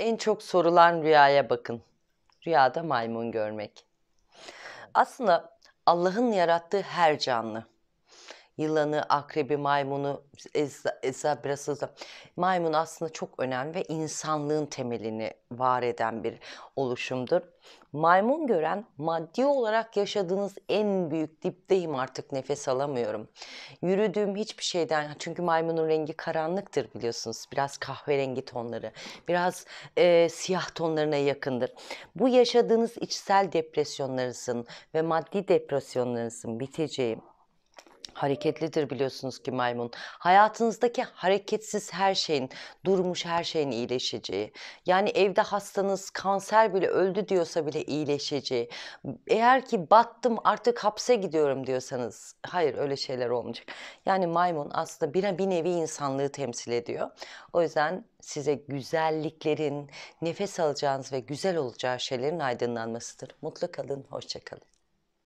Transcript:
en çok sorulan rüyaya bakın. Rüyada maymun görmek. Aslında Allah'ın yarattığı her canlı yılanı, akrebi, maymunu, ezabrasızı. Eza, Maymun aslında çok önemli ve insanlığın temelini var eden bir oluşumdur. Maymun gören maddi olarak yaşadığınız en büyük dipteyim artık nefes alamıyorum. Yürüdüğüm hiçbir şeyden çünkü maymunun rengi karanlıktır biliyorsunuz. Biraz kahverengi tonları, biraz e, siyah tonlarına yakındır. Bu yaşadığınız içsel depresyonlarınızın ve maddi depresyonlarınızın biteceği hareketlidir biliyorsunuz ki maymun. Hayatınızdaki hareketsiz her şeyin, durmuş her şeyin iyileşeceği. Yani evde hastanız kanser bile öldü diyorsa bile iyileşeceği. Eğer ki battım artık hapse gidiyorum diyorsanız hayır öyle şeyler olmayacak. Yani maymun aslında bir, bir nevi insanlığı temsil ediyor. O yüzden size güzelliklerin, nefes alacağınız ve güzel olacağı şeylerin aydınlanmasıdır. Mutlu kalın, hoşça kalın.